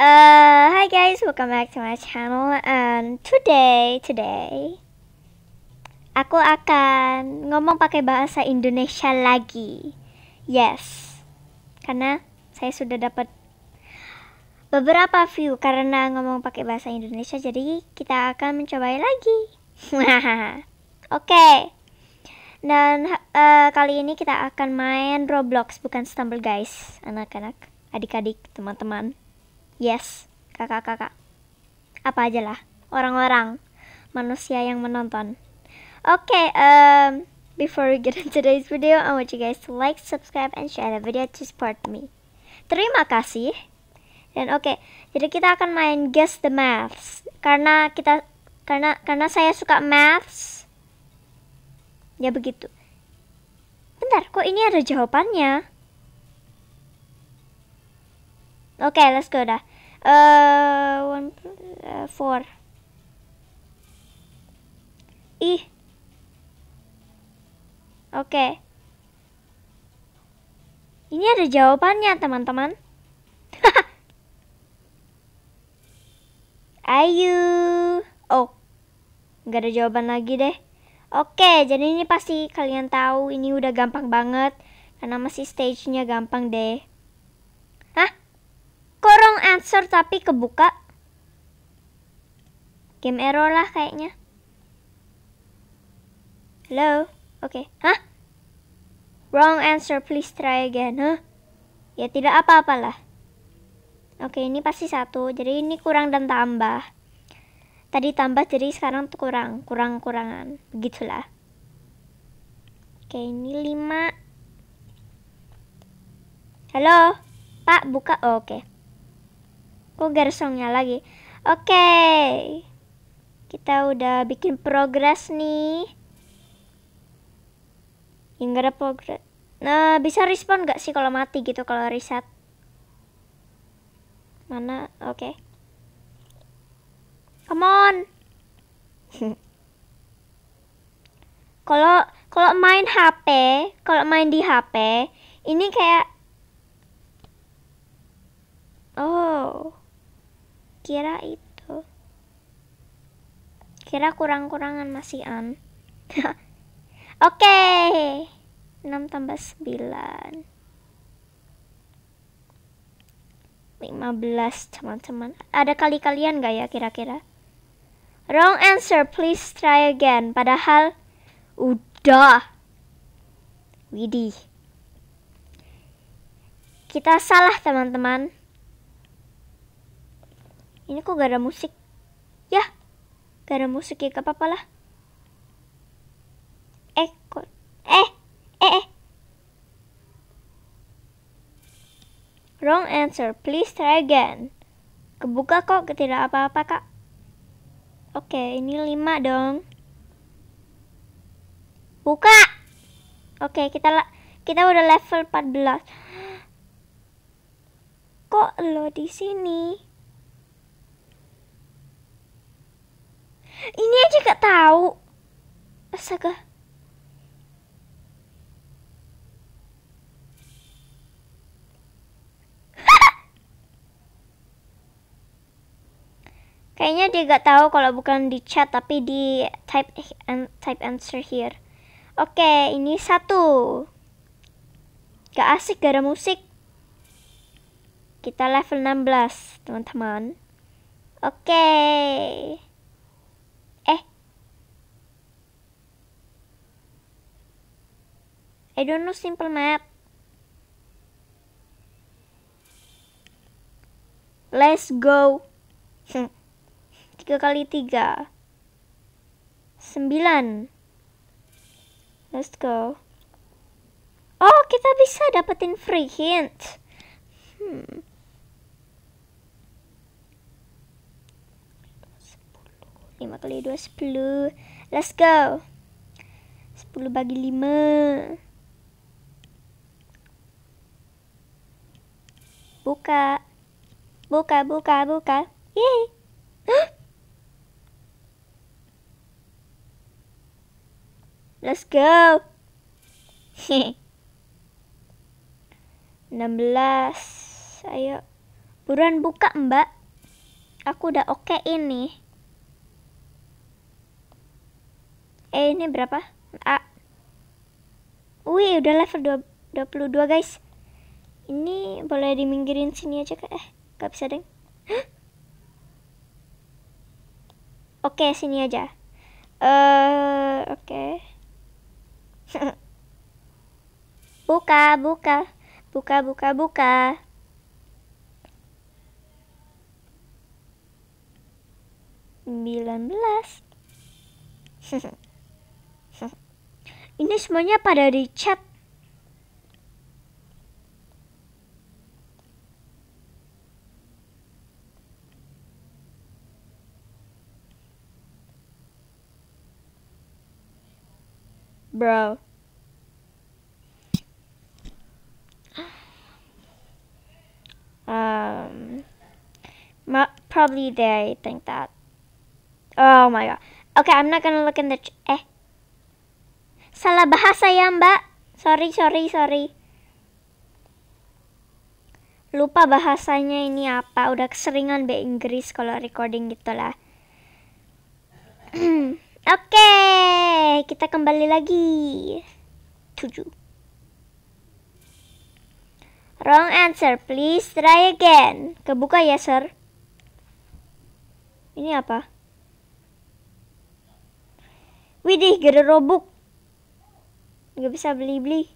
Uh, hi guys, welcome back to my channel and um, today, today aku akan ngomong pakai bahasa Indonesia lagi. Yes. Karena saya sudah dapat beberapa view karena ngomong pakai bahasa Indonesia jadi kita akan mencobai lagi. Oke. okay. Dan uh, kali ini kita akan main Roblox bukan Stumble guys, anak-anak, adik-adik, teman-teman. Yes, kakak-kakak. Apa aja lah, orang-orang, manusia yang menonton. Oke, okay, um, before we get into today's video, I want you guys to like, subscribe, and share the video to support me. Terima kasih. Dan oke, okay, jadi kita akan main guess the maths karena kita karena karena saya suka maths. Ya begitu. Bentar, kok ini ada jawabannya? Okay, let's go dah. Uh, one, uh, four. Ih. Oke. Okay. Ini ada jawabannya, teman-teman. Ayo. Oh. Nggak ada jawaban lagi deh. Oke, jadi ini pasti kalian tahu ini udah gampang banget. Karena masih stage-nya gampang deh answer tapi kebuka. Game error lah kayaknya. Hello? Oke. Okay. Hah? Wrong answer, please try again. Huh? Ya tidak apa-apalah. Oke, okay, ini pasti satu. Jadi ini kurang dan tambah. Tadi tambah, jadi sekarang tuh kurang. Kurang-kurangan. Begitulah. Oke, okay, ini lima. Halo? Pak, buka. Oh, Oke. Okay. Oh, gak lagi. Oke. Okay. Kita udah bikin progres nih. Yang gak ada progres. Nah, bisa respon gak sih kalau mati gitu kalau riset Mana? Oke. Okay. Come on. Kalau kalau main HP, kalau main di HP, ini kayak Oh kira itu kira kurang-kurangan masih an oke okay. 6 tambah 9 15 teman-teman ada kali-kalian gak ya kira-kira wrong answer please try again padahal udah widih kita salah teman-teman ini kok gak ada musik? ya gak ada musik ya gak apa-apa lah. Eh, kok... Eh, eh, eh. Wrong answer, please try again. Kebuka kok, tidak apa-apa kak. Oke, ini lima dong. Buka! Oke, kita la kita udah level 14. Kok lo di sini? Ini aja gak tahu. Astaga. Kayaknya dia gak tahu kalau bukan di chat tapi di type and type answer here. Oke, okay, ini satu. Gak asik gara musik. Kita level 16, teman-teman. Oke. Okay. I don't know simple math. Let's go. tiga kali tiga. Sembilan. Let's go. Oh, kita bisa dapetin free hint. Hmm. Lima kali dua sepuluh. Let's go. Sepuluh bagi lima. Buka. Buka, buka, buka. Yeay. Let's go. 16. Ayo. Buruan buka, Mbak. Aku udah oke okay ini. Eh, ini berapa? A. Wih, udah level 22, guys ini boleh diminggirin sini aja kak eh gak bisa deng oke okay, sini aja eh uh, oke okay. buka buka buka buka buka sembilan belas ini semuanya pada di chat bro. Um, probably they think that. Oh my god. Okay, I'm not gonna look in the eh. Salah bahasa ya mbak. Sorry, sorry, sorry. Lupa bahasanya ini apa. Udah keseringan be Inggris kalau recording gitulah. Oke, kita kembali lagi. Tujuh. Wrong answer, please try again. Kebuka ya, sir. Ini apa? Widih, gede robuk. Gak bisa beli-beli.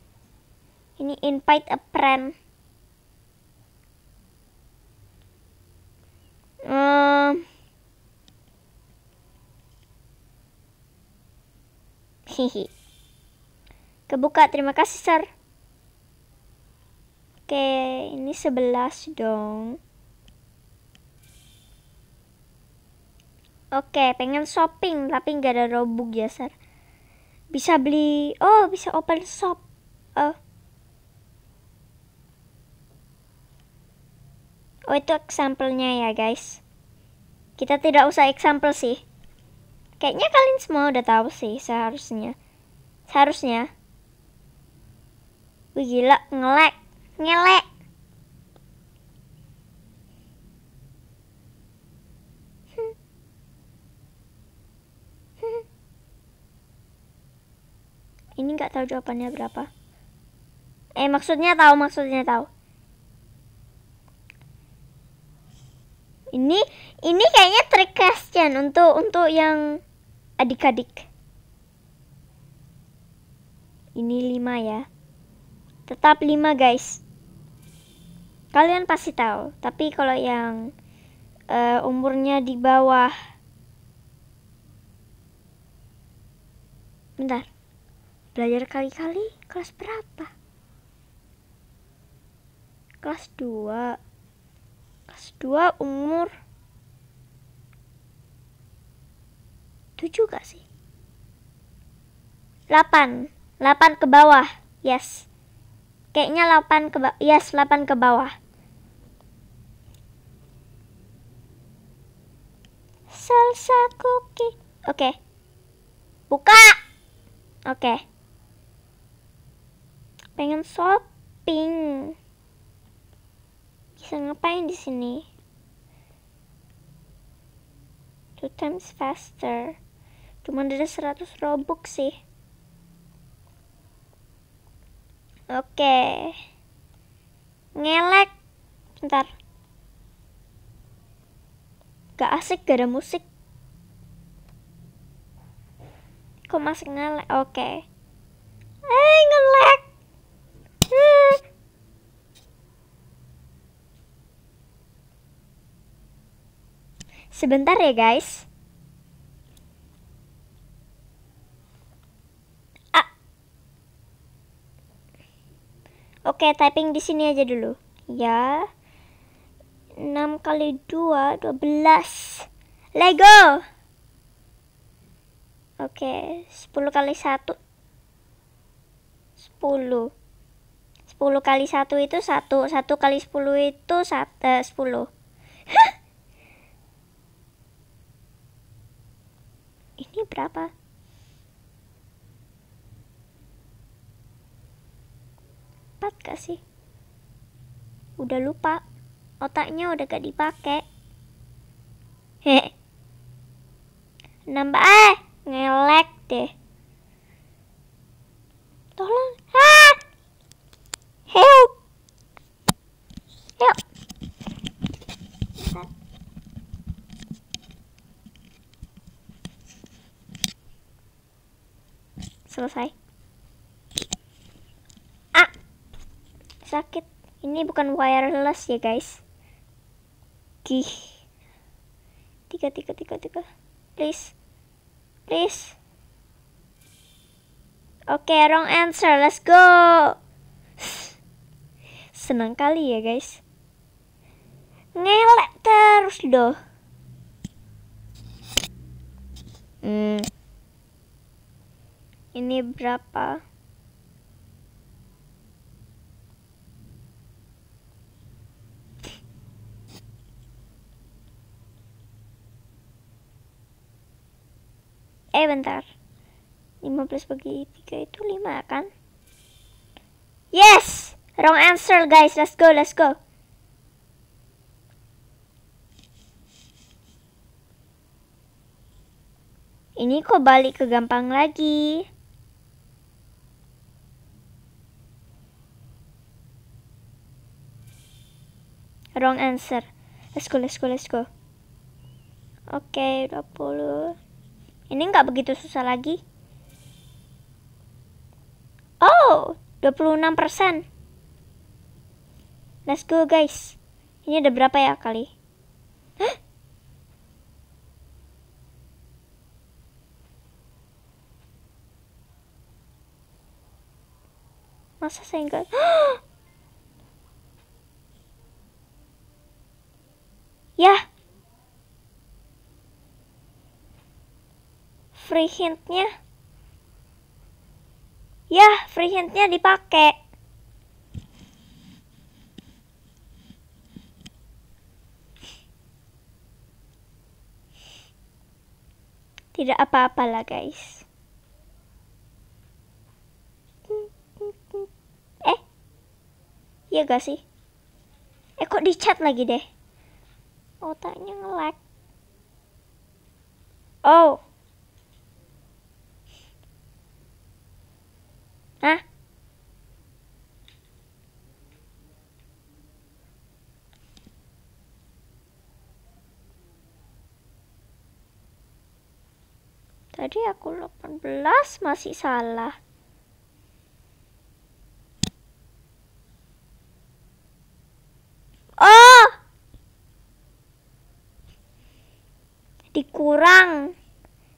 Ini invite a friend. Hihi. Kebuka, terima kasih, Sir. Oke, ini 11 dong. Oke, pengen shopping tapi nggak ada robux ya, Sir. Bisa beli, oh bisa open shop. Oh. Oh, itu example-nya ya, guys. Kita tidak usah example sih. Kayaknya kalian semua udah tahu sih seharusnya. Seharusnya. Wih gila, ngelek, ngelek. Ini nggak tahu jawabannya berapa. Eh maksudnya tahu, maksudnya tahu. Ini ini kayaknya trick question untuk untuk yang adik-adik. Ini lima ya. Tetap lima guys. Kalian pasti tahu, tapi kalau yang uh, umurnya di bawah Bentar. Belajar kali-kali kelas berapa? Kelas dua, Kelas dua umur itu gak sih? 8. 8 ke bawah. Yes. Kayaknya 8 ke bawah. Yes, 8 ke bawah. Salsa cookie. Oke. Okay. Buka. Oke. Okay. Pengen shopping. Bisa ngapain di sini? Two times faster cuma ada 100 robux sih oke okay. ngelek bentar gak asik gak ada musik kok masih ngelek oke eh ngelek eh. sebentar ya guys Oke, okay, typing di sini aja dulu. Ya. 6 kali 2 12. Lego. Oke, okay, 10 kali 1 10. 10 kali 1 itu 1, 1 kali 10 itu 1, eh, 10. Ini berapa? gak sih? Udah lupa, otaknya udah gak dipakai. He. Nambah eh ngelek deh. Tolong. ha Help. Help. Selesai. sakit ini bukan wireless ya guys gih tiga tiga tiga tiga please please oke okay, wrong answer let's go seneng kali ya guys ngelek terus doh hmm ini berapa eh bentar 15 bagi 3 itu 5 kan yes wrong answer guys let's go let's go Ini kok balik ke gampang lagi. Wrong answer. Let's go, let's go, let's go. Oke, okay, 20. Ini nggak begitu susah lagi. Oh, 26 persen. Let's go guys. Ini ada berapa ya kali? Masa saya enggak? ya. free hintnya ya free hintnya dipakai tidak apa-apalah guys eh iya gak sih eh kok di chat lagi deh otaknya ngelag oh Tadi aku 18 masih salah. Oh! Dikurang.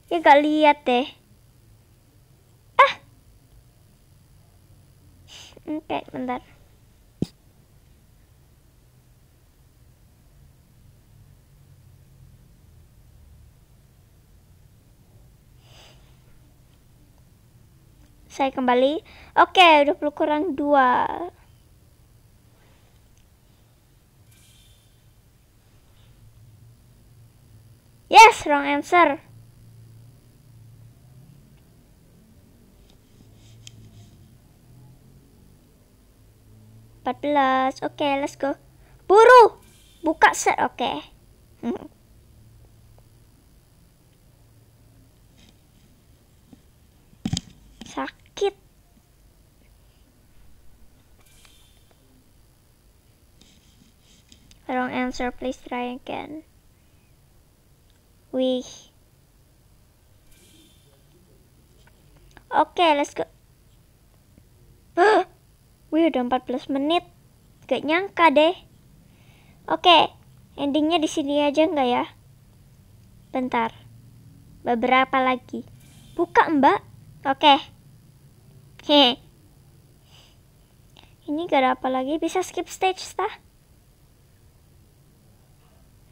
Ya gak lihat deh. Ah. Oke, okay, bentar. saya kembali. Oke, okay, 20 kurang 2. Yes, wrong answer. Empat belas, oke, okay, let's go. Buru, buka set, oke. Okay. Wrong answer, please try again. Wih. Oke, okay, let's go. Wih, udah 14 menit. Gak nyangka deh. Oke, okay, endingnya di sini aja nggak ya? Bentar. Beberapa lagi. Buka, Mbak. Oke. Okay. Ini gak ada apa lagi. Bisa skip stage, tah?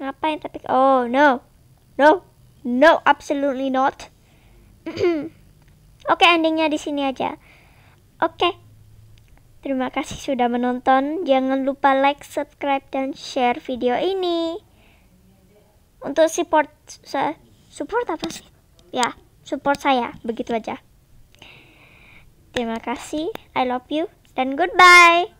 Ngapain tapi oh no. No. No, absolutely not. Oke, okay, endingnya di sini aja. Oke. Okay. Terima kasih sudah menonton. Jangan lupa like, subscribe dan share video ini. Untuk support support apa sih? Ya, support saya. Begitu aja. Terima kasih. I love you dan goodbye.